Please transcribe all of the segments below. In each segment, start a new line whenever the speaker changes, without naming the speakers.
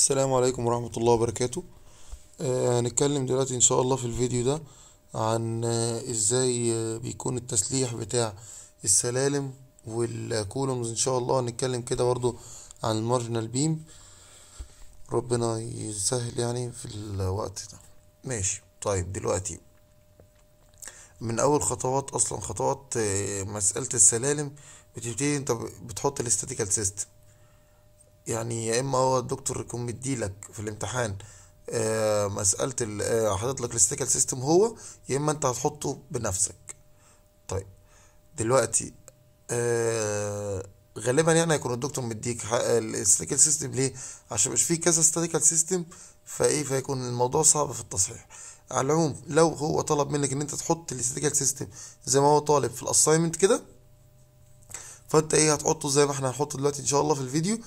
السلام عليكم ورحمة الله وبركاته آه هنتكلم دلوقتي ان شاء الله في الفيديو ده عن آه ازاي آه بيكون التسليح بتاع السلالم والكولومز ان شاء الله هنتكلم كده برضو عن المارجنال بيم ربنا يسهل يعني في الوقت ده ماشي طيب دلوقتي من اول خطوات اصلا خطوات آه، مسألة السلالم بتبتدي انت بتحط الاستاتيكال سيستم يعني يا اما هو الدكتور يكون مديلك في الامتحان آه مساله آه حاطط لك الاستيكال سيستم هو يا اما انت هتحطه بنفسك طيب دلوقتي آه غالبا يعني هيكون الدكتور مديك الاستاتيكال سيستم ليه عشان مش فيه كذا استاتيكال سيستم فايه فيكون الموضوع صعب في التصحيح على العموم لو هو طلب منك ان انت تحط الاستاتيكال سيستم زي ما هو طالب في الاساينمنت كده فانت ايه هتحطه زي ما احنا هنحطه دلوقتي ان شاء الله في الفيديو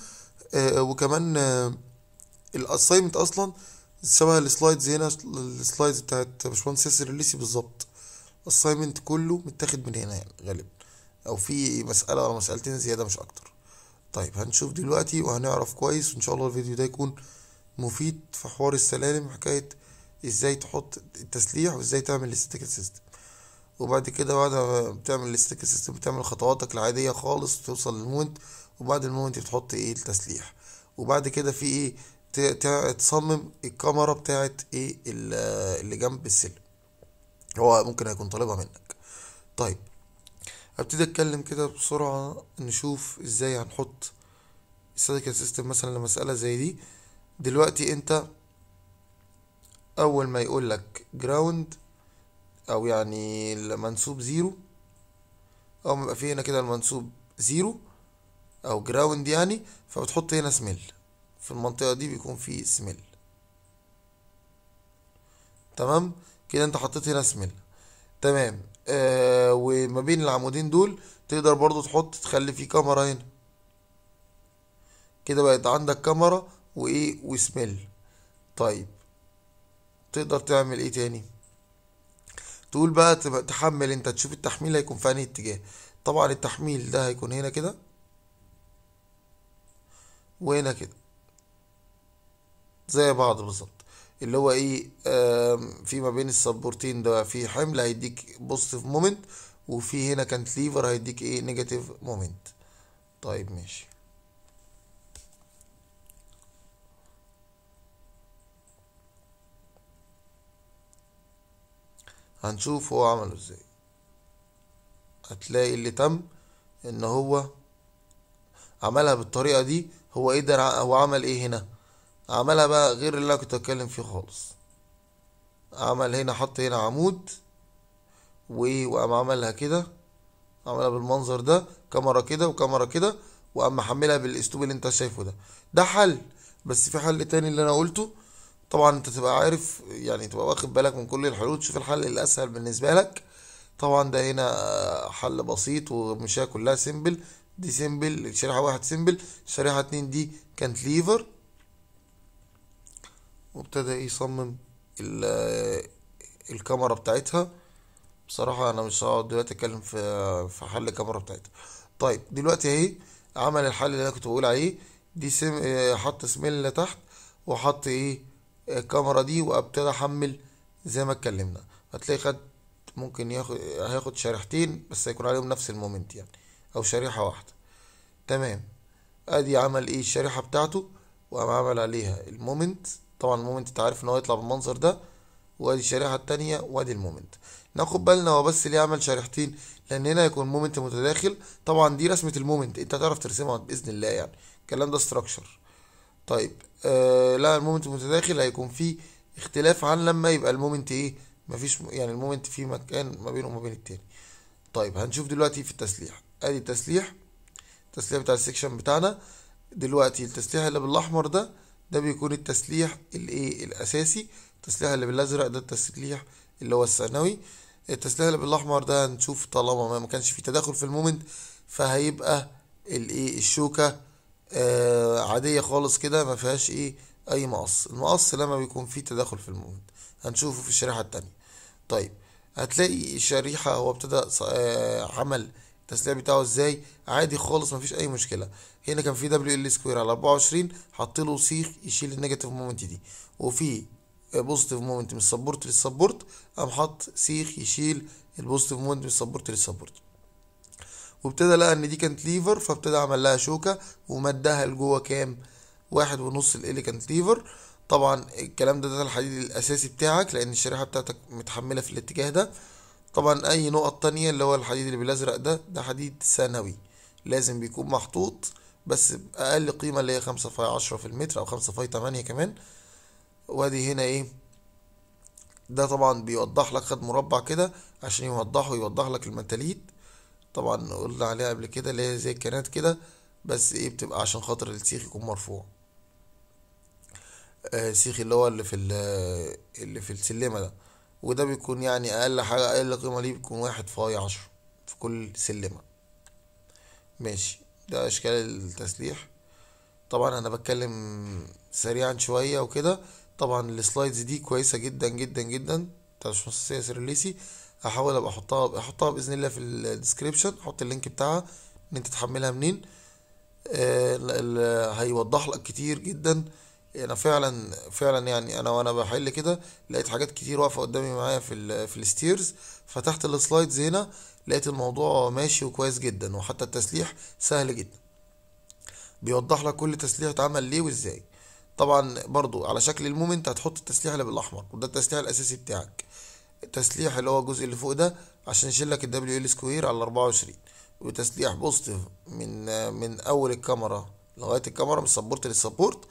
آه، وكمان آه، الاسايمنت اصلا شبه السلايدز هنا السلايدز بتاعت باشمهندس ياسر الليسي بالظبط الاسايمنت كله متاخد من هنا يعني غالبا او في مساله ولا مسالتين زياده مش اكتر طيب هنشوف دلوقتي وهنعرف كويس وان شاء الله الفيديو ده يكون مفيد في حوار السلالم حكايه ازاي تحط التسليح وازاي تعمل الاستيكر سيستم وبعد كده بعد ما بتعمل الاستيكر سيستم بتعمل خطواتك العاديه خالص توصل للموينت وبعد المومنت انت بتحط ايه التسليح وبعد كده في ايه تصمم الكاميرا بتاعت ايه اللي جنب السلم هو ممكن هيكون طالبها منك طيب هبتدي اتكلم كده بسرعة نشوف ازاي هنحط السيركل سيستم مثلا لمسألة زي دي دلوقتي انت اول ما يقول لك جراوند او يعني المنسوب زيرو او ما يبقى في هنا كده المنسوب زيرو او جراوند يعني فبتحط هنا سميل في المنطقة دي بيكون في سميل تمام كده انت حطيت هنا سميل تمام آه وما بين العمودين دول تقدر برضو تحط تخلي فيه كاميرا هنا كده بقت عندك كاميرا وايه وسميل طيب تقدر تعمل ايه تاني تقول بقى تحمل انت تشوف التحميل هيكون في انهي اتجاه طبعا التحميل ده هيكون هنا كده وهنا كده زي بعض بالظبط اللي هو ايه في ما بين السبورتين ده في حمل هيديك بوزيتيف مومنت وفي هنا كانت ليفر هيديك ايه نيجاتيف مومنت طيب ماشي هنشوف هو عمله ازاي هتلاقي اللي تم ان هو عملها بالطريقه دي هو قدر إيه هو عمل ايه هنا عملها بقى غير اللي انا كنت اتكلم فيه خالص عمل هنا حط هنا عمود وقام عملها كده عملها بالمنظر ده كاميرا كده وكاميرا كده وقام محملها بالاسلوب اللي انت شايفه ده ده حل بس في حل تاني اللي انا قلته طبعا انت تبقى عارف يعني تبقى واخد بالك من كل الحلول تشوف الحل الاسهل بالنسبه لك طبعا ده هنا حل بسيط ومشاكل كلها سيمبل دي سيمبل شريحة واحد سيمبل شريحة اتنين دي كانت ليفر وابتدى يصمم الكاميرا بتاعتها بصراحة انا مش هقعد دلوقتي اتكلم في في حل الكاميرا بتاعتها طيب دلوقتي اهي عمل الحل اللي انا كنت بقول عليه دي سم... حط سميل تحت وحط ايه الكاميرا دي وابتدى احمل زي ما اتكلمنا هتلاقي خد ممكن ياخد هياخد شريحتين بس هيكون عليهم نفس المومنت يعني او شريحة واحدة تمام ادي عمل ايه الشريحة بتاعته وقام عمل عليها المومنت طبعا المومنت انت عارف ان هو يطلع بالمنظر ده وادي الشريحة التانية وادي المومنت ناخد بالنا هو بس ليه عمل شريحتين لان هنا هيكون مومنت متداخل طبعا دي رسمة المومنت انت هتعرف ترسمها باذن الله يعني الكلام ده استراكشر طيب آه لا المومنت المتداخل هيكون فيه اختلاف عن لما يبقى المومنت ايه مفيش يعني المومنت فيه مكان ما بينه وما بين التاني طيب هنشوف دلوقتي في التسليح ادي التسليح التسليح بتاع السكشن بتاعنا دلوقتي التسليح اللي بالاحمر ده ده بيكون التسليح الايه الاساسي التسليح اللي بالازرق ده التسليح اللي هو الثانوي التسليح اللي بالاحمر ده هنشوف طالما ما كانش في تداخل في المومنت فهيبقى الايه الشوكه آه عاديه خالص كده ما فيهاش ايه اي مقص المقص لما بيكون فيه تداخل في المومنت هنشوفه في الشريحه التانية طيب هتلاقي الشريحه هو ابتدى آه عمل التسريع بتاعه ازاي عادي خالص مفيش اي مشكله هنا كان في دبليو ال سكوير على 24 حط له سيخ يشيل النيجاتيف مومنت دي وفي بوزيتيف مومنت من السبورت للسبورت قام حط سيخ يشيل البوزيتيف مومنت من السبورت للسبورت وابتدى لقى ان دي كانت ليفر فابتدى عمل لها شوكه ومدها لجوه كام واحد ونص اللي كانت ليفر طبعا الكلام ده ده الحديد الاساسي بتاعك لان الشريحه بتاعتك متحمله في الاتجاه ده طبعا اي نقط تانية اللي هو الحديد اللي بالازرق ده ده حديد ثانوي لازم بيكون محطوط بس بأقل قيمة اللي هي خمسة فاي عشرة في المتر أو خمسة فاي تمانية كمان وادي هنا ايه ده طبعا بيوضح لك خد مربع كده عشان يوضحه يوضح لك المتاليت طبعا قلنا عليها قبل كده اللي هي زي الكنات كده بس ايه بتبقى عشان خاطر السيخ يكون مرفوع آه سيخ اللي هو اللي في اللي في السلمة ده وده بيكون يعني اقل حاجه اقل قيمه ليه بيكون واحد فاي عشرة في كل سلمه ماشي ده اشكال التسليح طبعا انا بتكلم سريعا شويه وكده طبعا السلايدز دي كويسه جدا جدا جدا بتاع الشخص ياسر الليسي هحاول ابقى احطها احطها باذن الله في الديسكريبشن احط اللينك بتاعها ان انت تحملها منين آه هيوضح لك كتير جدا إيه، انا فعلا فعلا يعني انا وانا بحل كده لقيت حاجات كتير واقفه قدامي معايا في ال في الستيرز فتحت السلايدز هنا لقيت الموضوع ماشي وكويس جدا وحتى التسليح سهل جدا بيوضح لك كل تسليح اتعمل ليه وازاي طبعا برضو على شكل المومنت هتحط التسليح اللي بالاحمر وده التسليح الاساسي بتاعك التسليح اللي هو الجزء اللي فوق ده عشان يشيل لك الدبليو ال سكوير على 24 وتسليح بوزيتيف من من اول الكاميرا لغايه الكاميرا من السبورت للسبورت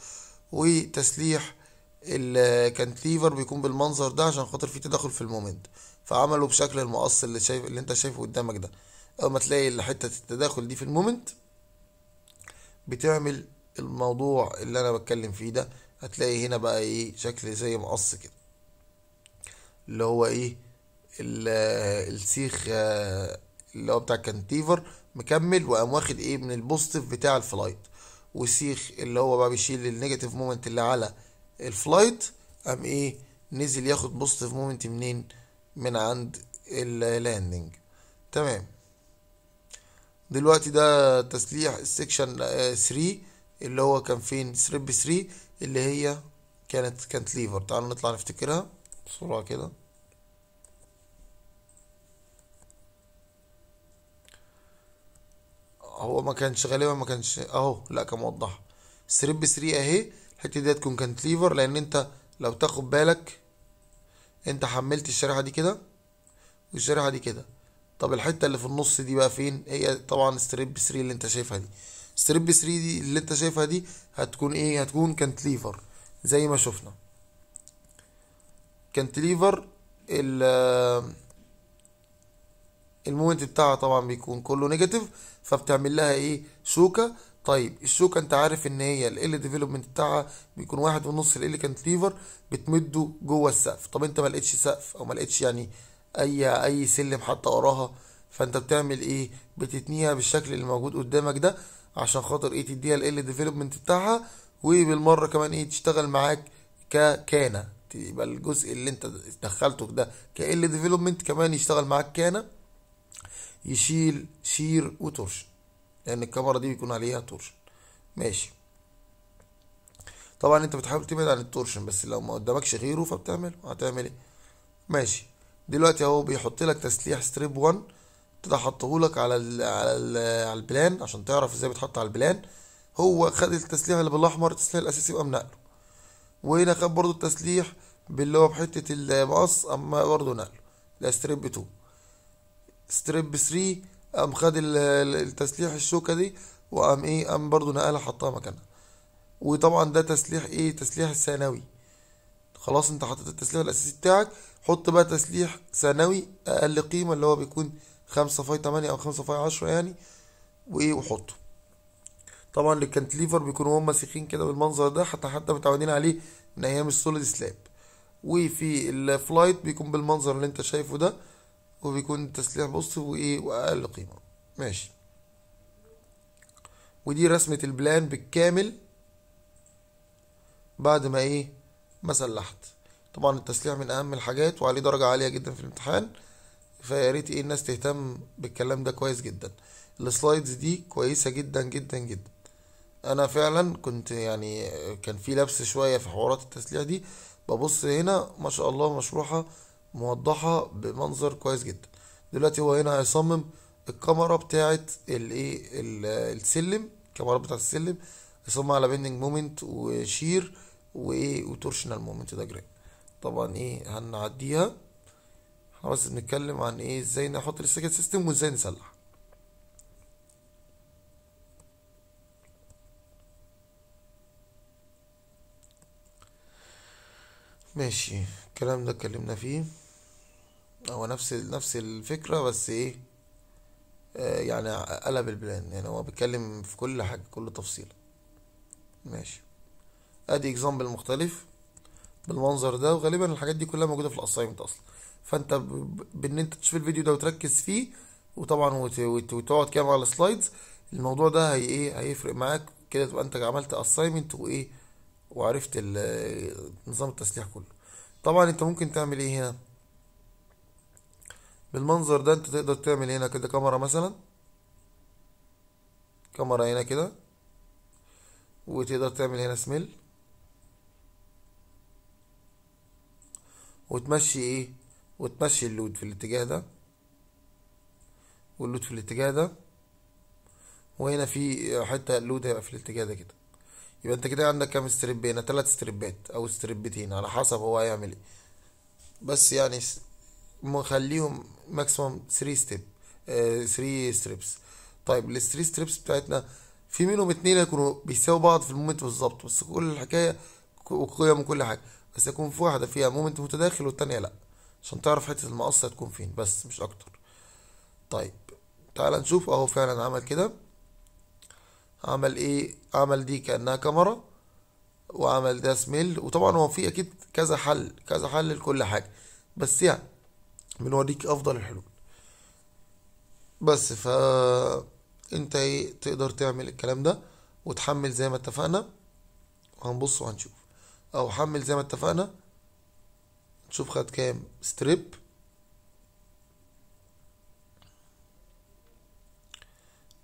وتسليح الكانتليفر بيكون بالمنظر ده عشان خاطر في تداخل في المومنت فعمله بشكل المقص اللي شايف اللي انت شايفه قدامك ده اول ما تلاقي حته التداخل دي في المومنت بتعمل الموضوع اللي انا بتكلم فيه ده هتلاقي هنا بقى ايه شكل زي مقص كده اللي هو ايه السيخ آه، اللي هو بتاع الكانتيفر مكمل وقام واخد ايه من البوستيف بتاع الفلايت وسيخ اللي هو بقى بيشيل النيجاتيف مومنت اللي على الفلايت قام ايه نزل ياخد بوزيتيف مومنت منين من عند اللاندنج تمام دلوقتي ده تسليح السكشن آه، 3 اللي هو كان فين سريب 3 اللي هي كانت كانت ليفر تعالوا نطلع نفتكرها بسرعه كده هو ما كانش غالبا ما كانش اهو لا كان موضحها ستريب 3 اهي الحته دي هتكون كانتليفر لان انت لو تاخد بالك انت حملت الشريحه دي كده والشريحه دي كده طب الحته اللي في النص دي بقى فين هي طبعا ستريب 3 اللي انت شايفها دي ستريب 3 دي اللي انت شايفها دي هتكون ايه هتكون كانتليفر زي ما شفنا كانتليفر ال المومنت بتاعها طبعا بيكون كله نيجاتيف فبتعمل لها ايه شوكه طيب الشوكه انت عارف ان هي ال ديفلوبمنت بتاعها بيكون واحد ونص ال كانت ليفر بتمده جوه السقف طب انت ما لقيتش سقف او ما لقيتش يعني اي اي سلم حتى وراها فانت بتعمل ايه بتتنيها بالشكل اللي موجود قدامك ده عشان خاطر ايه تديها ال ديفلوبمنت بتاعها وبالمره كمان ايه تشتغل معاك ككانه يبقى الجزء اللي انت دخلته ده كال ديفلوبمنت كمان يشتغل معاك كانه يشيل شير وترش لأن الكاميرا دي بيكون عليها تورشن ماشي طبعا انت بتحاول تبعد عن التورشن بس لو ما قدامكش غيره فبتعمل هتعمل ايه ماشي دلوقتي اهو بيحط لك تسليح ستريب 1 ابتدى حطه لك على الـ على الـ على البلان عشان تعرف ازاي بيتحط على البلان هو خد التسليح اللي بالاحمر التسليح الاساسي وقام نقله وهنا خد برضو التسليح باللي هو بحته المقص اما برضو نقله ده ستريب 2 ستريب 3 قام خد التسليح الشوكه دي وقام ايه قام برضه نقلها حطها مكانها وطبعا ده تسليح ايه تسليح ثانوي خلاص انت حطيت التسليح الاساسي بتاعك حط بقى تسليح ثانوي اقل قيمه اللي هو بيكون خمسة فاي تمانية او خمسة فاي عشرة يعني وايه وحطه طبعا الكانتليفر بيكونوا هم ماسخين كده بالمنظر ده حتى حتى متعودين عليه من ايام السوليد سلاب وفي الفلايت بيكون بالمنظر اللي انت شايفه ده وبيكون التسليح بص وايه واقل قيمه ماشي ودي رسمه البلان بالكامل بعد ما ايه ما سلحت طبعا التسليح من اهم الحاجات وعليه درجه عاليه جدا في الامتحان فيا ريت ايه الناس تهتم بالكلام ده كويس جدا السلايدز دي كويسه جدا جدا جدا انا فعلا كنت يعني كان في لبس شويه في حوارات التسليح دي ببص هنا ما شاء الله مشروحه موضحه بمنظر كويس جدا دلوقتي هو هنا هيصمم الكاميرا بتاعه إيه، الايه السلم الكاميرا بتاعه السلم هيصممها على بيندنج مومنت وشير وايه وتورشنال مومنت ده جري طبعا ايه هنعديها احنا بس بنتكلم عن ايه ازاي نحط السكند سيستم وازاي نسلح ماشي الكلام ده اتكلمنا فيه هو نفس نفس الفكرة بس ايه آه، يعني قلب البلان يعني هو بيتكلم في كل حاجة كل تفصيلة ماشي ادي اكزامبل مختلف بالمنظر ده وغالبا الحاجات دي كلها موجودة في الاسايمنت اصلا فانت بان انت تشوف الفيديو ده وتركز فيه وطبعا وتقعد كام على السلايدز الموضوع ده هي ايه هيفرق معاك كده تبقى انت عملت اساينمنت وايه وعرفت نظام التسليح كله طبعا انت ممكن تعمل ايه هنا بالمنظر ده انت تقدر تعمل هنا كده كاميرا مثلا كاميرا هنا كده وتقدر تعمل هنا سميل وتمشي ايه وتمشي اللود في الاتجاه ده واللود في الاتجاه ده وهنا في حته اللود هيبقى في الاتجاه ده كده يبقى انت كده عندك كام ستريب هنا تلات ستريبات او ستريبتين على حسب هو هيعمل ايه بس يعني مخليهم ماكسيمم 3 ستيب 3 ستريبس طيب ال 3 ستريبس بتاعتنا في منهم اتنين هيكونوا بيساووا بعض في المومنت بالظبط بس كل الحكايه وقيم وكل حاجه بس هيكون في واحده فيها مومنت متداخل والتانيه لا عشان تعرف حته المقص هتكون فين بس مش اكتر طيب تعال نشوف اهو فعلا عمل كده عمل ايه عمل دي كانها كاميرا وعمل ده سميل وطبعا هو في اكيد كذا حل كذا حل لكل حاجه بس يعني بنوريك افضل الحلول بس ف انت ايه تقدر تعمل الكلام ده وتحمل زي ما اتفقنا وهنبص وهنشوف او حمل زي ما اتفقنا نشوف خد كام ستريب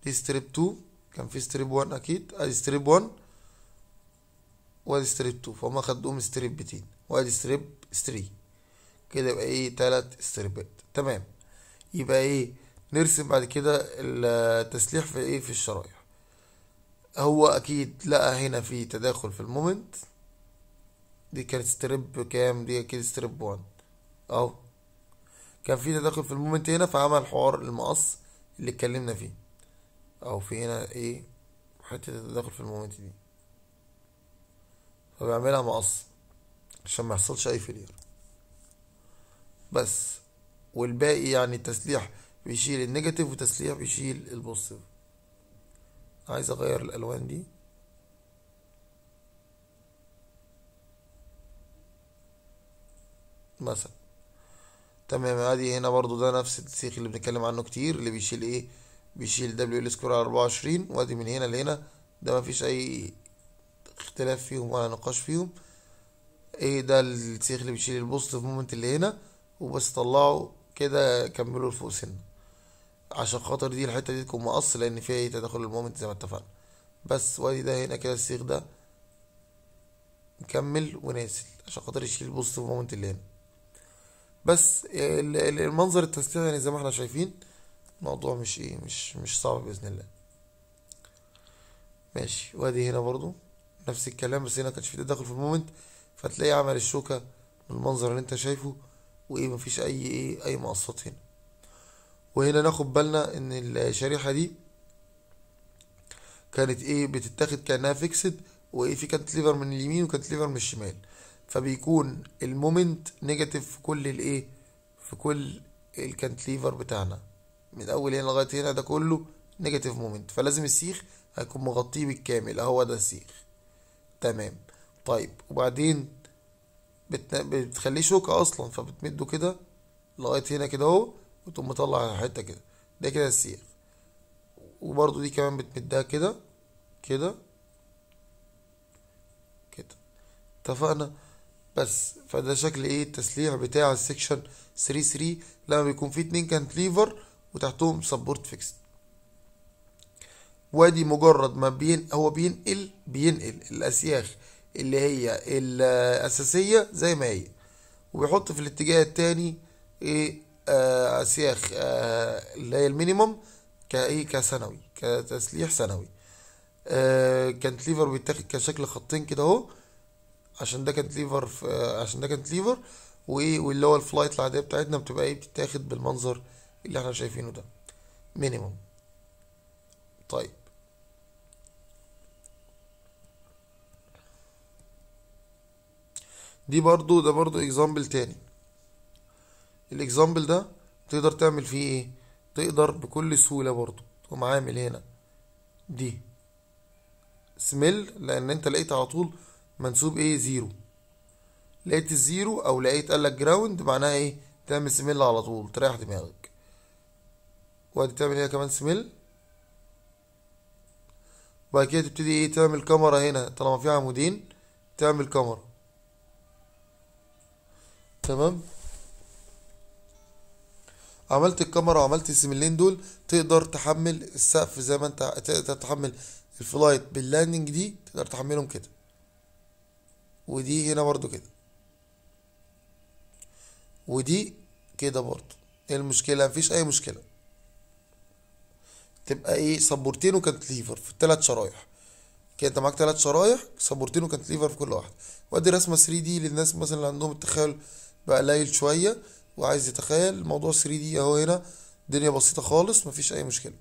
دي ستريب 2 كان في ستريب 1 اكيد ادي ستريب 1 وادي ستريب 2 فهم خدوهم ستريبتين وادي ستريب 3 كده يبقى ايه تلات استربات تمام يبقى ايه نرسم بعد كده التسليح في ايه في الشرايح هو اكيد لقى هنا في تداخل في المومنت دي كانت ستريب كام دي اكيد ستريب 1 اهو كان في تداخل في المومنت هنا فعمل حوار المقص اللي اتكلمنا فيه او في هنا ايه حته التداخل في المومنت دي فبيعملها مقص عشان ما يحصلش اي فيلير بس والباقي يعني التسليح بيشيل النيجاتيف وتسليح بيشيل البوستيف عايز اغير الالوان دي مثلا تمام ادي هنا برضو ده نفس التسليح اللي بنتكلم عنه كتير اللي بيشيل ايه بيشيل دبليو ال سكوير 24 وادي من هنا لهنا ده مفيش اي اختلاف فيهم ولا نقاش فيهم ايه ده التسليح اللي بيشيل البوستيف مومنت اللي هنا وبس طلعوا كده كملوا لفوق سن عشان خاطر دي الحته دي تكون مقص لان فيها ايه تدخل المومنت زي ما اتفقنا بس وادي ده هنا كده السيخ ده مكمل ونازل عشان خاطر يشيل البوست مومنت اللي هنا بس المنظر التسليح يعني زي ما احنا شايفين الموضوع مش ايه مش مش صعب باذن الله ماشي وادي هنا برضو نفس الكلام بس هنا كانش في تدخل في المومنت فتلاقيه عمل الشوكه بالمنظر اللي انت شايفه وايه مفيش اي ايه اي مقصات هنا وهنا ناخد بالنا ان الشريحة دي كانت ايه بتتاخد كانها فيكسد وايه في كانت ليفر من اليمين وكانت ليفر من الشمال فبيكون المومنت نيجاتيف في كل الايه في كل الكانتليفر بتاعنا من اول هنا لغايه هنا ده كله نيجاتيف مومنت فلازم السيخ هيكون مغطيه بالكامل اهو ده السيخ تمام طيب وبعدين بتخليه شوكة أصلا فبتمده كده لغاية هنا كده أهو وتقوم مطلع حتة كده ده كده السيخ وبرضو دي كمان بتمدها كده كده كده اتفقنا بس فده شكل ايه التسليح بتاع السكشن سري سري لما بيكون فيه اتنين كانتليفر وتحتهم سبورت فيكس وادي مجرد ما بين هو بينقل بينقل الاسياخ اللي هي الأساسية زي ما هي وبيحط في الاتجاه التاني إيه آه سياخ آه اللي هي المينيموم كإيه كثانوي كتسليح ثانوي آه كانت ليفر بيتاخد كشكل خطين كده اهو عشان ده كانت ليفر آه عشان ده كانت ليفر وايه واللي هو الفلايت العاديه بتاعتنا بتبقى ايه بتتاخد بالمنظر اللي احنا شايفينه ده مينيموم طيب دي برضو ده برضو اكزامبل تاني الاكزامبل ده تقدر تعمل فيه ايه تقدر بكل سهولة برضو تقوم عامل هنا دي سميل لان انت لقيت على طول منسوب ايه زيرو لقيت الزيرو او لقيت قالك جراوند معناها ايه تعمل سميل على طول تريح دماغك وادي تعمل هنا كمان سميل وبعد كده تبتدي ايه تعمل كاميرا هنا طالما في عمودين تعمل كاميرا تمام عملت الكاميرا وعملت السملين دول تقدر تحمل السقف زي ما انت تقدر تحمل الفلايت باللاندنج دي تقدر تحملهم كده ودي هنا برضو كده ودي كده برضو ايه المشكله مفيش اي مشكله تبقى ايه سبورتين وكانتليفر في الثلاث شرايح كده انت معاك ثلاث شرايح سبورتين وكانتليفر في كل واحده وادي رسمه 3 دي للناس مثلا اللي عندهم التخيل بقى قليل شويه وعايز يتخيل الموضوع 3 دي اهو هنا الدنيا بسيطه خالص مفيش اي مشكله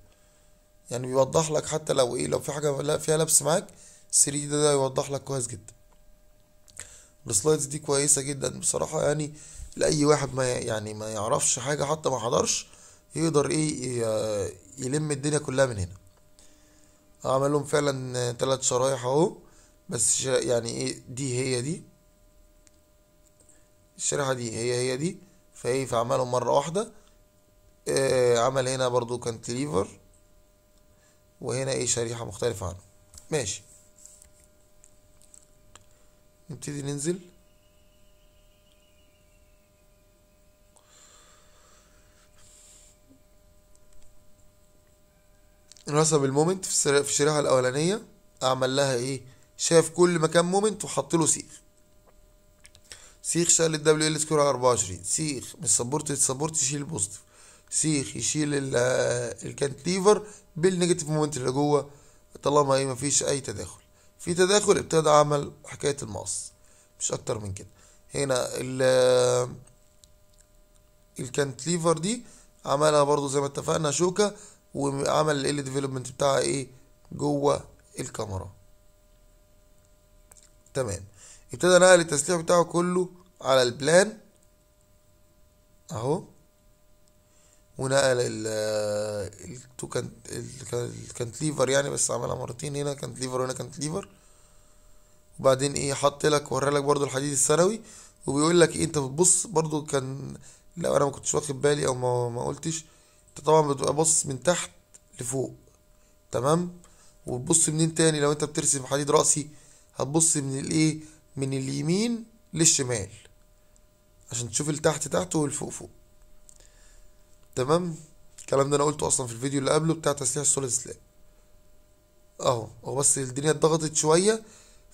يعني بيوضح لك حتى لو ايه لو في حاجه فيها لبس معاك 3 دي ده يوضح لك كويس جدا السلايدز دي كويسه جدا بصراحه يعني لاي واحد ما يعني ما يعرفش حاجه حتى ما حضرش يقدر ايه يلم الدنيا كلها من هنا عملهم لهم فعلا تلات شرايح اهو بس يعني ايه دي هي دي الشريحة دي هي هي دي فايه فعملهم مرة واحدة آه عمل هنا برضو كانتليفر وهنا ايه شريحة مختلفة عنه ماشي نبتدي ننزل نصب المومنت في الشريحة الأولانية أعمل لها إيه شاف كل مكان مومنت وحط له سيف سيخ شال الدبليو ال سكور على 24 سيخ من السبورت للسبورت يشيل البوزيتيف سيخ يشيل الكانتليفر بالنيجاتيف مومنت اللي جوه طالما ايه مفيش اي تداخل في تداخل ابتدى عمل حكايه المقص مش اكتر من كده هنا ال الكانتليفر دي عملها برضو زي ما اتفقنا شوكه وعمل ال ديفلوبمنت بتاعها ايه جوه الكاميرا تمام ابتدى نقل التسليح بتاعه كله على البلان اهو ونقل التو ليفر يعني بس عملها مرتين هنا كانتليفر وهنا كانتليفر وبعدين ايه حط لك ورى برضو الحديد الثانوي وبيقول لك ايه انت بتبص برضو كان لو انا ما كنتش واخد بالي او ما, ما قلتش انت طبعا بتبقى باصص من تحت لفوق تمام وتبص منين تاني لو انت بترسم حديد راسي هتبص من الايه من اليمين للشمال عشان تشوف التحت تحت والفوق فوق تمام الكلام ده انا قلته اصلا في الفيديو اللي قبله بتاع تسليح السوليد سلاب اهو هو بس الدنيا اتضغطت شويه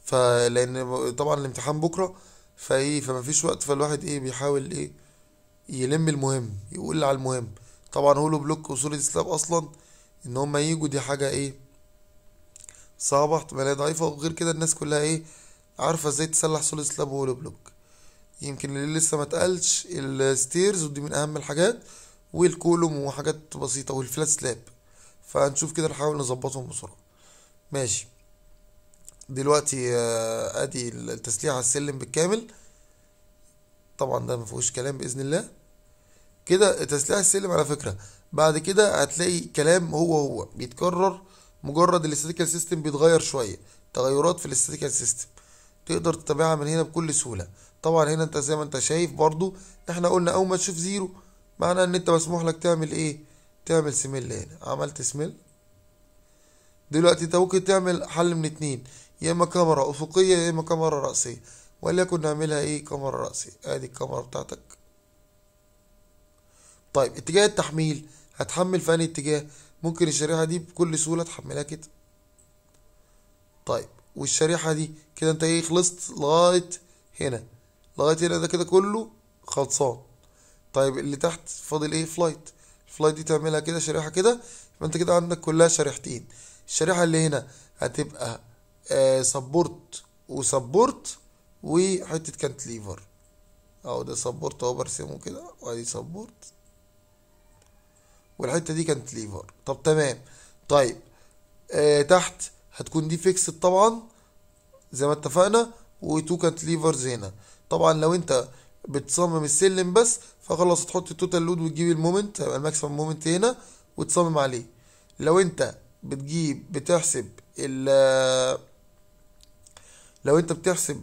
فلان طبعا الامتحان بكره فايه فمفيش وقت فالواحد ايه بيحاول ايه يلم المهم يقول على المهم طبعا هولو بلوك وسوليد سلاب اصلا ان هما يجوا دي حاجه ايه صعبه احتماليه ضعيفه وغير كده الناس كلها ايه عارفه ازاي تسلح سوليد سلاب وهولو بلوك يمكن اللي لسه ما اتقالش الستيرز ودي من اهم الحاجات والكولوم وحاجات بسيطه والفلات سلاب فهنشوف كده نحاول نظبطهم بسرعه ماشي دلوقتي آه، ادي التسليح على السلم بالكامل طبعا ده ما فيهوش كلام باذن الله كده تسليح السلم على فكره بعد كده هتلاقي كلام هو هو بيتكرر مجرد الاستاتيكال سيستم بيتغير شويه تغيرات في الاستاتيكال سيستم تقدر تتابعها من هنا بكل سهوله طبعا هنا انت زي ما انت شايف برضو احنا قلنا اول ما تشوف زيرو معناه ان انت مسموح لك تعمل ايه تعمل سميل هنا عملت سميل دلوقتي انت ممكن تعمل حل من اتنين يا اما كاميرا افقية يا اما كاميرا رأسية وليكن نعملها ايه كاميرا رأسية ادي الكاميرا بتاعتك طيب اتجاه التحميل هتحمل في انهي اتجاه ممكن الشريحة دي بكل سهولة تحملها كده طيب والشريحة دي كده انت ايه خلصت لغاية هنا لغايه هنا ده كده كله خلصان طيب اللي تحت فاضل ايه فلايت الفلايت دي تعملها كده شريحه كده يبقى انت كده عندك كلها شريحتين الشريحه اللي هنا هتبقى آه سبورت وسبورت وحته كانتليفر اهو ده سبورت اهو برسمه كده وادي سبورت والحته دي كانت ليفر طب تمام طيب آه تحت هتكون دي فيكسد طبعا زي ما اتفقنا وتو كانت ليفرز هنا طبعا لو انت بتصمم السلم بس فخلاص تحط التوتال لود وتجيب المومنت هيبقى الماكسيمم مومنت هنا وتصمم عليه لو انت بتجيب بتحسب ال لو انت بتحسب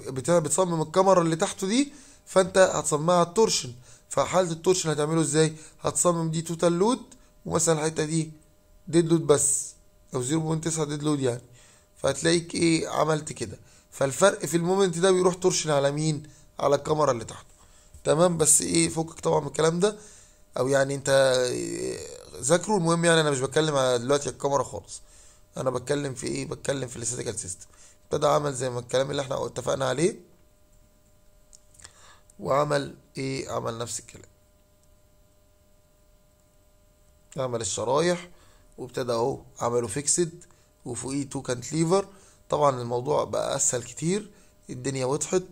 بتصمم الكاميرا اللي تحته دي فانت هتصممها على التورشن فحالة التورشن هتعمله ازاي هتصمم دي توتال لود ومثلا الحتة دي ديد لود بس او 0.9 ديد لود يعني فهتلاقيك ايه عملت كده فالفرق في المومنت ده بيروح تورشن على مين على الكاميرا اللي تحته تمام بس ايه فكك طبعا من الكلام ده او يعني انت ذاكره المهم يعني انا مش بتكلم على دلوقتي الكاميرا خالص انا بتكلم في ايه بتكلم في الاستاتيكال سيستم ابتدى عمل زي ما الكلام اللي احنا اتفقنا عليه وعمل ايه عمل نفس الكلام عمل الشرايح وابتدى اهو عمله فيكسد وفوقيه تو كانتليفر طبعا الموضوع بقى اسهل كتير الدنيا وضحت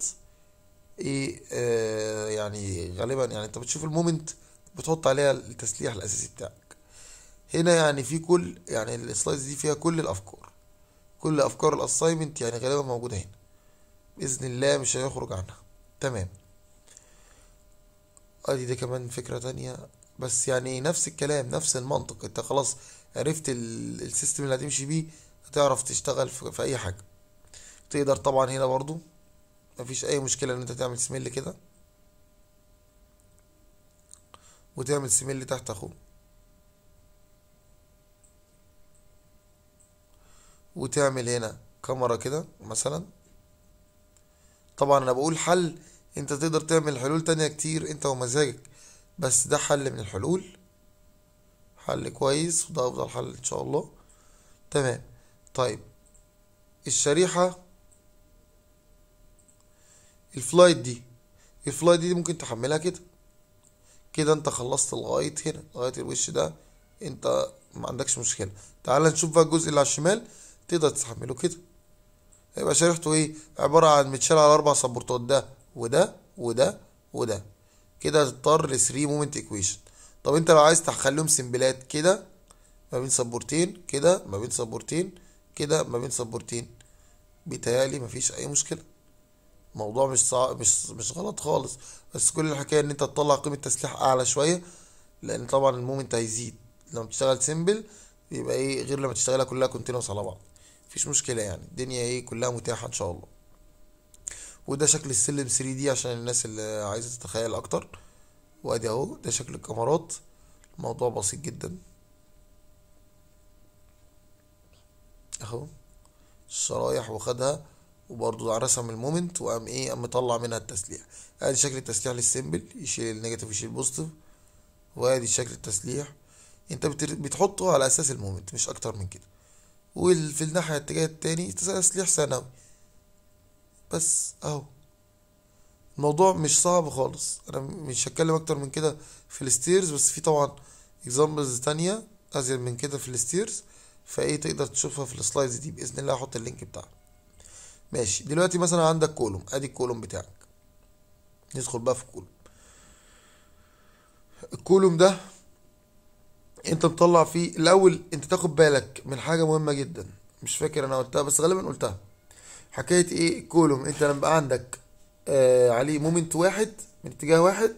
ايه آه، يعني غالبا يعني انت بتشوف المومنت بتحط عليها التسليح الاساسي بتاعك هنا يعني في كل يعني السلايدز دي فيها كل الافكار كل افكار الاساينمنت يعني غالبا موجوده هنا باذن الله مش هيخرج عنها تمام ادي ده كمان فكره تانية بس يعني نفس الكلام نفس المنطق انت خلاص عرفت السيستم اللي هتمشي بيه هتعرف تشتغل في اي حاجه تقدر طبعا هنا برضو مفيش اي مشكله ان انت تعمل سميل كده وتعمل سميل تحت اخوه وتعمل هنا كاميرا كده مثلا طبعا انا بقول حل انت تقدر تعمل حلول تانية كتير انت ومزاجك بس ده حل من الحلول حل كويس وده افضل حل ان شاء الله تمام طيب الشريحة الفلايت دي الفلايت دي ممكن تحملها كده كده انت خلصت لغايه هنا لغايه الوش ده انت ما عندكش مشكله تعال نشوف بقى الجزء اللي على الشمال تقدر تحمله كده هيبقى شريحته ايه عباره عن متشال على اربع سبورتات ده وده وده وده كده هتضطر ل 3 مومنت ايكويشن طب انت لو عايز تخليهم سمبلات كده ما بين سبورتين كده ما بين سبورتين كده ما بين سبورتين بيتهيألي مفيش اي مشكله الموضوع مش صع... مش مش غلط خالص بس كل الحكايه ان انت تطلع قيمه تسليح اعلى شويه لان طبعا المومنت هيزيد لما تشتغل سيمبل بيبقى ايه غير لما تشتغلها كلها كونتينوس على بعض مفيش مشكله يعني الدنيا ايه كلها متاحه ان شاء الله وده شكل السلم 3 دي عشان الناس اللي عايزه تتخيل اكتر وادي اهو ده شكل الكاميرات الموضوع بسيط جدا اهو الشرايح واخدها وبرضه رسم المومنت وقام ايه قام مطلع منها التسليح ادي شكل التسليح للسيمبل يشيل النيجاتيف يشيل البوزيتيف وادي شكل التسليح انت بتحطه على اساس المومنت مش اكتر من كده وفي الناحية الاتجاه التاني تسليح ثانوي بس اهو الموضوع مش صعب خالص انا مش هتكلم اكتر من كده في الستيرز بس في طبعا اكزامبلز تانية ازيد من كده في الستيرز فايه تقدر تشوفها في السلايدز دي باذن الله هحط اللينك بتاعها ماشي دلوقتي مثلا عندك كولوم ادي الكولوم بتاعك ندخل بقى في الكولوم الكولوم ده انت مطلع فيه الاول انت تاخد بالك من حاجه مهمه جدا مش فاكر انا قلتها بس غالبا قلتها حكايه ايه الكولوم انت لما بقى عندك آه عليه مومنت واحد من اتجاه واحد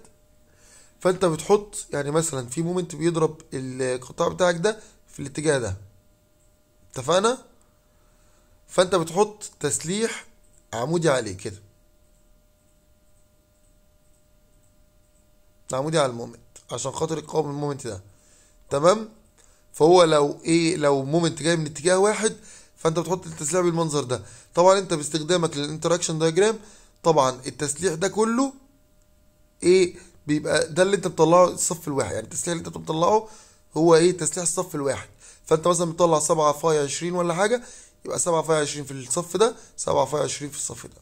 فانت بتحط يعني مثلا في مومنت بيضرب القطاع بتاعك ده في الاتجاه ده اتفقنا فانت بتحط تسليح عمودي عليه كده عمودي على المومنت عشان خاطر يقاوم المومنت ده تمام فهو لو ايه لو مومنت جاي من اتجاه واحد فانت بتحط التسليح بالمنظر ده طبعا انت باستخدامك للانتراكشن دايجرام طبعا التسليح ده كله ايه بيبقى ده اللي انت بتطلعه الصف الواحد يعني التسليح اللي انت بتطلعه هو ايه تسليح الصف الواحد فانت مثلا بتطلع 7 فاي 20 ولا حاجه يبقى 20 في الصف ده 20 في الصف ده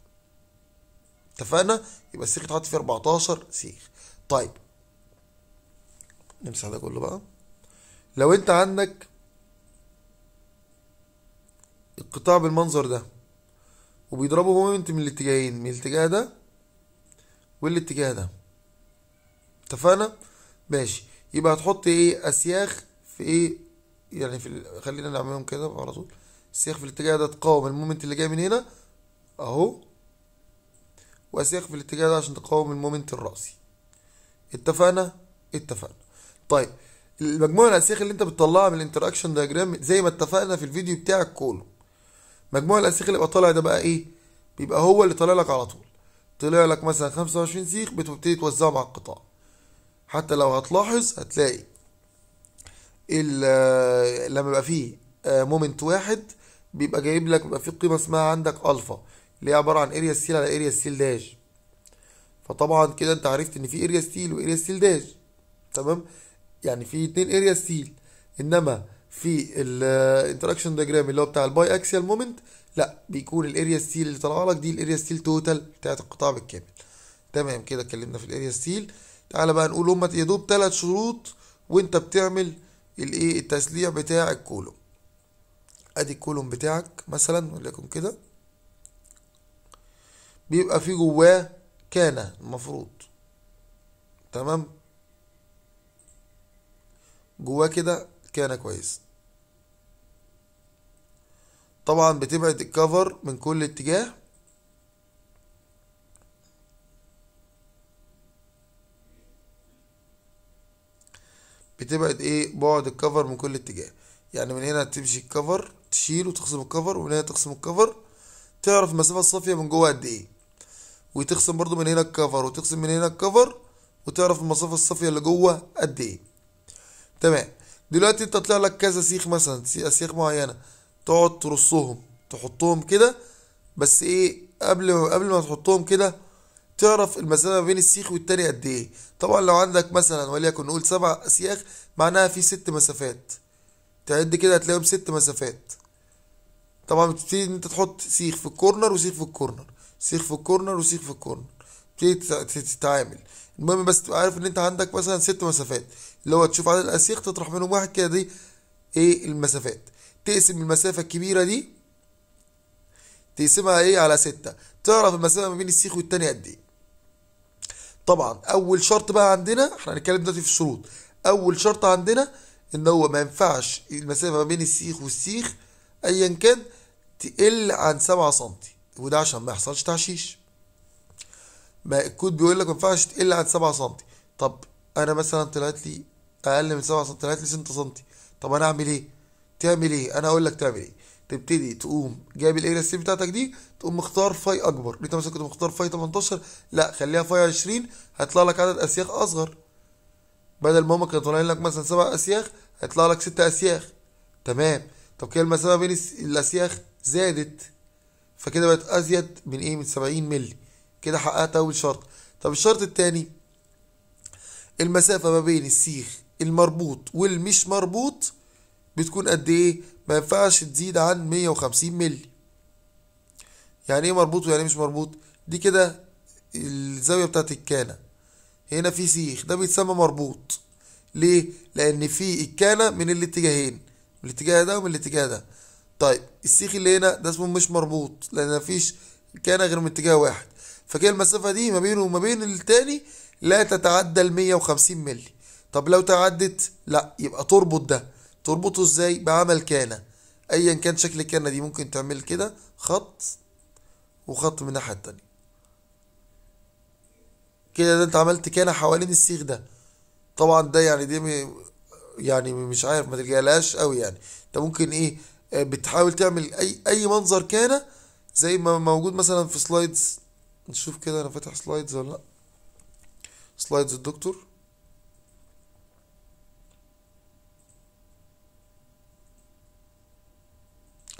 اتفقنا يبقى السيخ اتحط فيه 14 سيخ طيب نمسح ده كله بقى لو انت عندك القطاع بالمنظر ده وبيضربوا مومنت من الاتجاهين من الاتجاه ده والاتجاه ده اتفقنا ماشي يبقى هتحط ايه اسياخ في ايه يعني في خلينا نعملهم كده على طول السياق في الاتجاه ده تقاوم المومنت اللي جاي من هنا اهو وسيخ في الاتجاه ده عشان تقاوم المومنت الرأسي اتفقنا اتفقنا طيب المجموعة الاسيخ اللي انت بتطلعها من الانتراكشن دايجرام زي ما اتفقنا في الفيديو بتاعك كله مجموع الاسيخ اللي بيبقى طالع ده بقى ايه بيبقى هو اللي طالع لك على طول طلع لك مثلا 25 سيخ بتبتدي توزعه مع القطاع حتى لو هتلاحظ هتلاقي لما يبقى فيه آه، مومنت واحد بيبقى جايب لك بيبقى في قيمه اسمها عندك الفا اللي هي عباره عن اريا ستيل على اريا ستيل داش فطبعا كده انت عرفت ان في اريا ستيل واريا ستيل داش تمام يعني في اتنين اريا ستيل انما في الانتراكشن دايجرام اللي هو بتاع الباي اكسيال مومنت لا بيكون الاريا ستيل اللي طالعه لك دي الاريا ستيل توتال بتاعت القطاع بالكامل تمام كده اتكلمنا في الاريا ستيل تعالى بقى نقول هما يا دوب ثلاث شروط وانت بتعمل الايه التسليع بتاع الكولوم ادي الكولوم بتاعك مثلا وليكن كده بيبقى في جواه كان المفروض تمام جواه كده كان كويس طبعا بتبعد الكفر من كل اتجاه بتبعد ايه بعد الكفر من كل اتجاه يعني من هنا تمشي الكفر تشيل وتخصم الكفر ومن هنا تخصم الكفر تعرف المسافة الصافية من جوه قد ايه وتخصم برضو من هنا الكفر وتخصم من هنا الكفر وتعرف المسافة الصافية اللي جوه قد ايه تمام دلوقتي انت طلع لك كذا سيخ مثلا اسياخ معينة تقعد ترصهم تحطهم كده بس ايه قبل ما قبل ما تحطهم كده تعرف المسافة ما بين السيخ والتاني قد ايه طبعا لو عندك مثلا وليكن نقول سبع اسياخ معناها في ست مسافات تعد كده هتلاقيهم ست مسافات طبعا بتبتدي ان انت تحط سيخ في الكورنر وسيخ في الكورنر سيخ في الكورنر وسيخ في الكورنر تبتدي تتعامل المهم بس تبقى عارف ان انت عندك مثلا ست مسافات اللي هو تشوف عدد الاسيخ تطرح منهم واحد كده دي ايه المسافات تقسم المسافة الكبيرة دي تقسمها ايه على ستة تعرف المسافة ما بين السيخ والتاني قد ايه طبعا اول شرط بقى عندنا احنا هنتكلم دلوقتي في الشروط اول شرط عندنا ان هو ما ينفعش المسافة ما بين السيخ والسيخ ايا كان تقل عن 7 سم وده عشان ما يحصلش تعشيش ما الكود بيقول لك ما ينفعش تقل عن 7 سم طب انا مثلا طلعت لي اقل من 7 سم طلعت لي 6 سم طب انا اعمل ايه تعمل ايه انا اقول لك تعمل ايه تبتدي تقوم جايب الاريا سي بتاعتك دي تقوم مختار فاي اكبر انت مثلا كنت مختار فاي 18 لا خليها فاي 20 هيطلع لك عدد اسياخ اصغر بدل ما هما كانوا طالعين لك مثلا سبع اسياخ هيطلع لك ست اسياخ تمام طب كده المسافه بين الاسياخ زادت فكده بقت ازيد من ايه من 70 مللي كده حققت اول شرط طب الشرط الثاني المسافه ما بين السيخ المربوط والمش مربوط بتكون قد ايه ما ينفعش تزيد عن 150 مللي يعني ايه مربوط ويعني إيه مش مربوط دي كده الزاويه بتاعت الكانه هنا في سيخ ده بيتسمى مربوط ليه لان في الكانه من الاتجاهين من الاتجاه ده ومن الاتجاه ده طيب السيخ اللي هنا ده اسمه مش مربوط لان مفيش كان غير من اتجاه واحد فكده المسافه دي ما بينه وما بين التاني لا تتعدى ال 150 مللي طب لو تعدت لا يبقى تربط ده تربطه ازاي بعمل كانه ايا كان شكل الكانه دي ممكن تعمل كده خط وخط من الناحيه التانيه كده ده انت عملت كانه حوالين السيخ ده طبعا ده يعني دي يعني مش عارف ما تلجالهاش قوي يعني انت ممكن ايه آه، بتحاول تعمل اي اي منظر كان زي ما موجود مثلا في سلايدز نشوف كده انا فاتح سلايدز ولا لا سلايدز الدكتور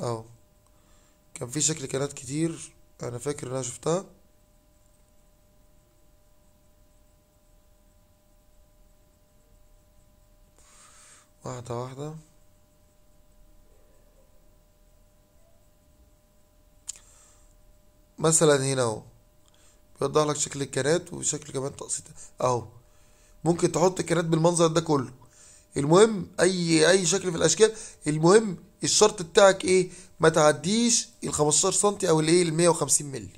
اهو كان في شكل كانت كتير انا فاكر ان انا شفتها واحدة واحدة مثلا هنا اهو بيوضح لك شكل الكنات وشكل كمان تقسيط اهو ممكن تحط الكنات بالمنظر ده كله المهم اي اي شكل في الاشكال المهم الشرط بتاعك ايه ما تعديش ال 15 سم او الايه ال 150 إيه؟ مللي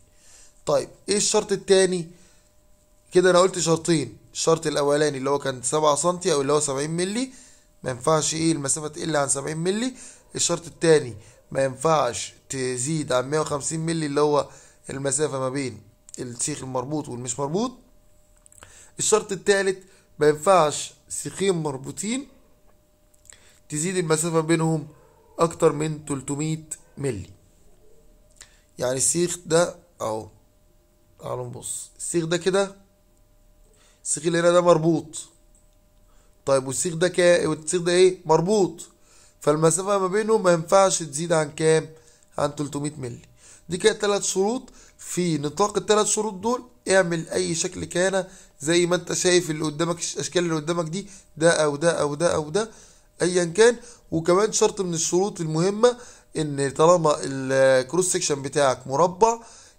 طيب ايه الشرط التاني كده انا قلت شرطين الشرط الاولاني اللي هو كان 7 سم او اللي هو 70 مللي ما ينفعش ايه المسافه تقل عن 70 مللي الشرط التاني ما ينفعش تزيد عن 150 مللي اللي هو المسافة ما بين السيخ المربوط والمش مربوط الشرط الثالث ما ينفعش سيخين مربوطين تزيد المسافة بينهم أكتر من 300 ملي يعني السيخ ده أهو تعالوا نبص السيخ ده كده السيخ اللي هنا ده مربوط طيب والسيخ ده كام والسيخ ده ايه مربوط فالمسافة ما بينهم ما ينفعش تزيد عن كام عن 300 ملي دي كانت ثلاث شروط في نطاق الثلاث شروط دول اعمل اي شكل كان زي ما انت شايف اللي قدامك الاشكال اللي قدامك دي ده او ده او ده او ده ايا كان وكمان شرط من الشروط المهمه ان طالما الكروس سكشن بتاعك مربع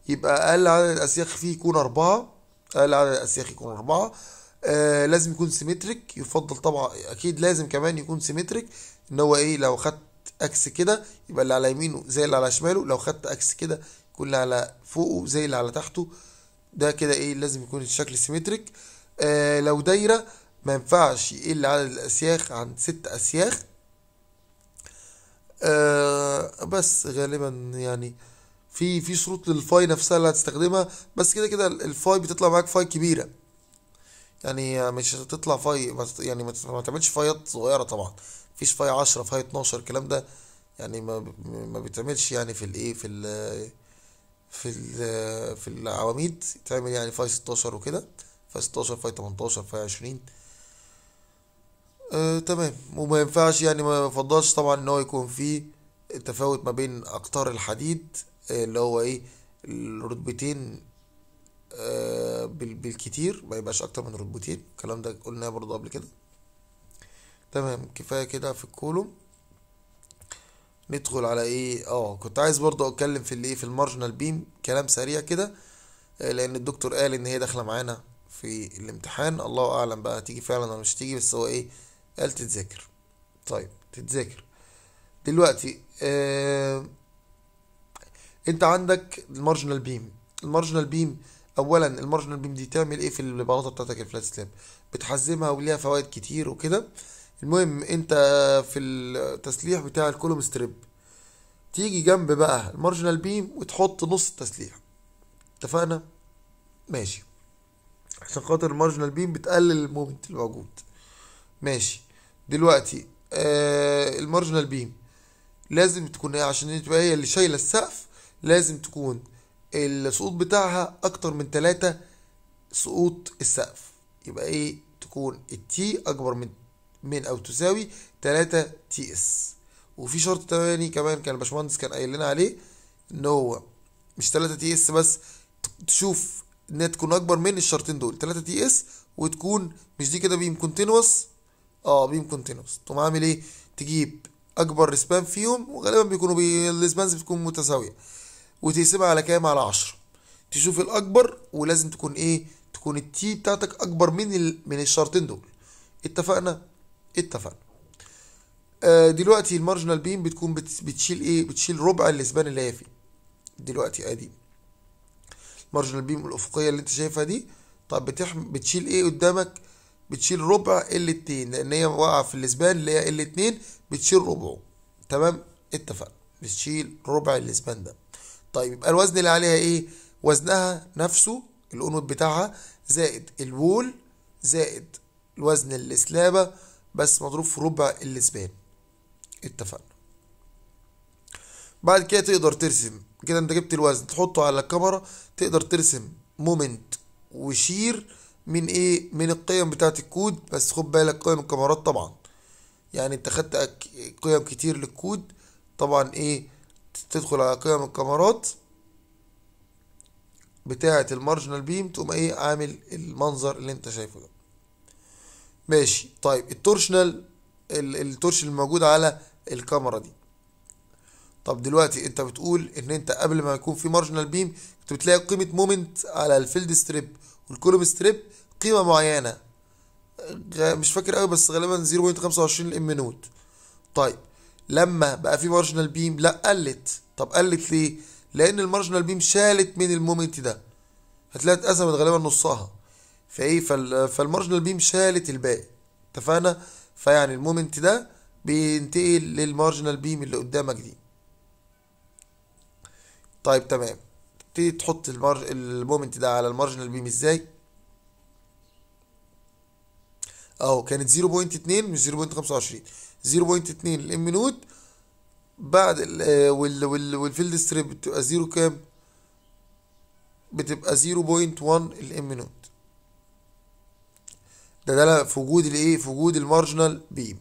يبقى اقل عدد الاسياخ فيه يكون اربعه اقل عدد الاسياخ يكون اربعه آه لازم يكون سيمتريك يفضل طبعا اكيد لازم كمان يكون سيمتريك ان هو ايه لو خدت اكس كده يبقى اللي على يمينه زي اللي على شماله لو خدت اكس كده يكون اللي على فوقه زي اللي على تحته ده كده ايه لازم يكون الشكل سيمتريك آه لو دايره ما ينفعش يقل عدد الاسياخ عن ست اسياخ آه بس غالبا يعني في في شروط للفاي نفسها اللي هتستخدمها بس كده كده الفاي بتطلع معاك فاي كبيره يعني مش هتطلع فاي يعني ما تعملش فايات صغيره طبعا فيش فاي 10 فاي 12 الكلام ده يعني ما ما بيتعملش يعني في الايه في الـ في الـ في العواميد تعمل يعني فاي 16 وكده فاي 16 فاي 18 فاي 20 آه تمام وما ينفعش يعني ما يفضلش طبعا ان هو يكون فيه تفاوت ما بين اقطار الحديد آه اللي هو ايه الرتبتين آه بالكتير ما يبقاش اكتر من رتبتين الكلام ده قلناه برضه قبل كده تمام كفايه كده في الكولوم ندخل على ايه اه كنت عايز برضه اتكلم في الايه في المارجنال بيم كلام سريع كده آه، لان الدكتور قال ان هي داخله معانا في الامتحان الله اعلم بقى هتيجي فعلا ولا مش هتيجي بس هو ايه قال تتذاكر طيب تتذاكر دلوقتي آه انت عندك المارجنال بيم المارجنال بيم اولا المارجنال بيم دي تعمل ايه في البلاطه بتاعتك الفلات سلاب بتحزمها وليها فوائد كتير وكده المهم انت في التسليح بتاع الكولوم ستريب تيجي جنب بقى المارجنال بيم وتحط نص التسليح اتفقنا ماشي عشان خاطر المارجنال بيم بتقلل المومنت اللي موجود ماشي دلوقتي آه المارجنال بيم لازم تكون عشان تبقى هي اللي شايله السقف لازم تكون السقوط بتاعها اكتر من 3 سقوط السقف يبقى ايه تكون التي اكبر من من أو تساوي 3 تي اس وفي شرط تاني كمان كان الباشمهندس كان قايل لنا عليه إن هو مش 3 تي اس بس تشوف إنها تكون أكبر من الشرطين دول 3 تي اس وتكون مش دي كده بيم كونتينوس اه بيم كونتينوس تقوم عامل ايه تجيب اكبر سبان فيهم وغالبا بيكونوا بي... السبانز بتكون متساويه وتقسمها على كام على 10 تشوف الاكبر ولازم تكون ايه تكون التي بتاعتك اكبر من ال... من الشرطين دول اتفقنا اتفقنا آه، دلوقتي المارجنال بيم بتكون بتشيل ايه بتشيل ربع الاسبان اللي هي فيه دلوقتي ادي المارجنال بيم الافقيه اللي انت شايفها دي طب بتحم بتشيل ايه قدامك بتشيل ربع ال 2 لان هي واقعه في الاسبان اللي هي ال 2 بتشيل ربعه تمام اتفقنا بتشيل ربع الاسبان ده طيب يبقى الوزن اللي عليها ايه وزنها نفسه القنوت بتاعها زائد الوول زائد الوزن السلابه بس مضروب في ربع الاسبان اتفقنا بعد كده تقدر ترسم كده انت جبت الوزن تحطه على الكاميرا تقدر ترسم مومنت وشير من ايه من القيم بتاعه الكود بس خد بالك قيم الكاميرات طبعا يعني انت خدت قيم كتير للكود طبعا ايه تدخل على قيم الكاميرات بتاعه المارجنال بيم تقوم ايه عامل المنظر اللي انت شايفه ده ماشي طيب التورشنال التورش الموجود على الكاميرا دي طب دلوقتي انت بتقول ان انت قبل ما يكون في مارجنال بيم كنت بتلاقي قيمه مومنت على الفيلد ستريب والكولوم ستريب قيمه معينه مش فاكر قوي بس غالبا 0.25 الام نوت طيب لما بقى في مارجنال بيم لا قلت طب قلت ليه لان المارجنال بيم شالت من المومنت ده هتلاقي اتقسمت غالبا نصها فايه فالمارجنال بيم شالت الباقي اتفقنا فيعني المومنت ده بينتقل للمارجنال بيم اللي قدامك دي طيب تمام تبتدي تحط المومنت ده على المارجنال بيم ازاي اهو كانت 0.2 مش 0.25 0.2 الام نوت بعد ال وال وال والفيلد ستريب بتبقى زيرو كام بتبقى 0.1 الام نوت ده ده في وجود الايه في وجود المارجنال بيم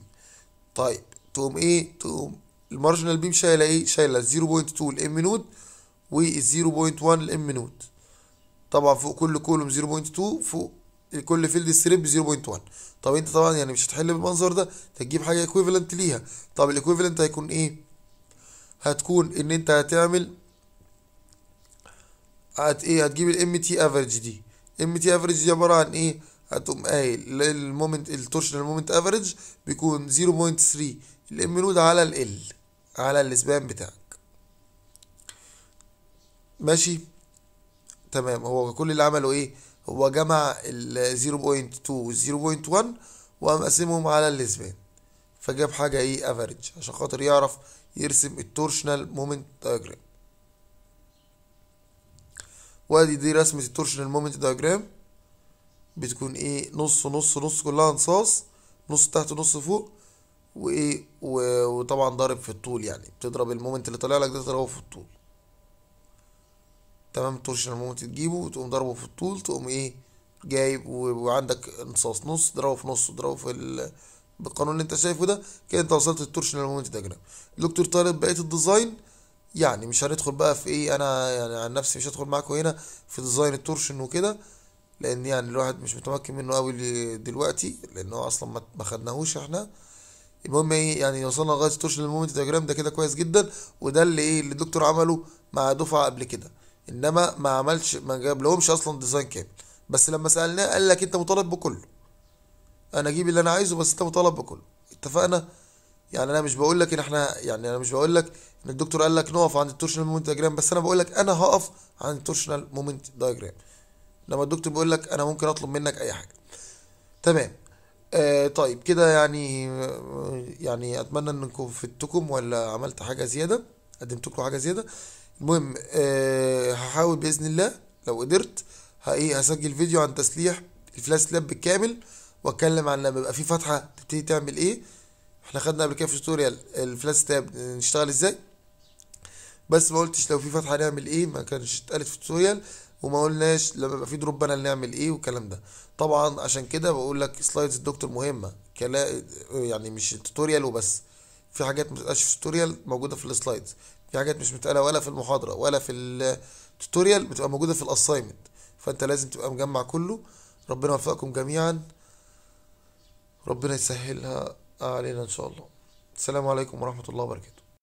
طيب تقوم ايه تقوم المارجنال بيم شايله ايه شايله 0.2 الام نود وال0.1 الام نود طبعا فوق كل كولوم 0.2 فوق كل فيلد ستريب 0.1 طب انت طبعا يعني مش هتحل بالمنظر ده هتجيب حاجه ايكويفالنت ليها طب الايكويفالنت هيكون ايه هتكون ان انت هتعمل هت ايه هتجيب الام تي افريج دي ام تي افريج دي عباره عن ايه هتقوم قايل المومنت التورشنال مومنت افريج بيكون 0.3 الام نود على ال على السبان بتاعك ماشي تمام هو كل اللي عمله ايه هو جمع ال 0.2 0.1 وقام قاسمهم على الاسبان فجاب حاجه ايه افريج عشان خاطر يعرف يرسم التورشنال مومنت دايجرام وادي دي رسمه التورشنال مومنت دايجرام بتكون ايه نص نص نص كلها انصاص نص تحت نص فوق وايه وطبعا ضارب في الطول يعني بتضرب المومنت اللي طالع لك ده تضربه في الطول تمام تورشن المومنت تجيبه وتقوم ضربه في الطول تقوم ايه جايب وعندك انصاص نص ضربه في نص ضربه في ال... بالقانون اللي انت شايفه ده كده انت وصلت التورشنال مومنت دايجرام دكتور طالب بقيه الديزاين يعني مش هندخل بقى في ايه انا يعني عن نفسي مش هدخل معاكم هنا في ديزاين التورشن وكده لان يعني الواحد مش متمكن منه قوي دلوقتي لان هو اصلا ما خدناهوش احنا المهم ايه يعني وصلنا لغايه توشنال مومنت ديجرام ده كده كويس جدا وده اللي ايه اللي الدكتور عمله مع دفعه قبل كده انما ما عملش ما جاب لهمش اصلا ديزاين كامل بس لما سالناه قال لك انت مطالب بكله انا اجيب اللي انا عايزه بس انت مطالب بكله اتفقنا يعني انا مش بقول لك ان احنا يعني انا مش بقول لك ان الدكتور قال لك نقف عند التورشنال مومنت دياجرام بس انا بقول لك انا هقف عند التورشنال مومنت دياجرام لما الدكتور بيقول لك انا ممكن اطلب منك اي حاجه تمام آه طيب كده يعني يعني اتمنى انكم فدتكم ولا عملت حاجه زياده قدمت لكم حاجه زياده المهم آه هحاول باذن الله لو قدرت ايه هسجل فيديو عن تسليح الفلاش لاب بالكامل واتكلم عن لما يبقى في فتحه تبتدي تعمل ايه احنا خدنا قبل كده في توتوريال الفلاش تاب نشتغل ازاي بس ما قلتش لو في فتحه نعمل ايه ما كانش اتقالت في التوتوريال وما قلناش لما يبقى في دروب انا اللي نعمل ايه والكلام ده طبعا عشان كده بقول لك سلايدز الدكتور مهمه كلا يعني مش توتوريال وبس في حاجات ما بتبقاش في التوتوريال موجوده في السلايدز في حاجات مش متقاله ولا في المحاضره ولا في التوتوريال بتبقى موجوده في الاساينمنت فانت لازم تبقى مجمع كله ربنا يوفقكم جميعا ربنا يسهلها علينا ان شاء الله السلام عليكم ورحمه الله وبركاته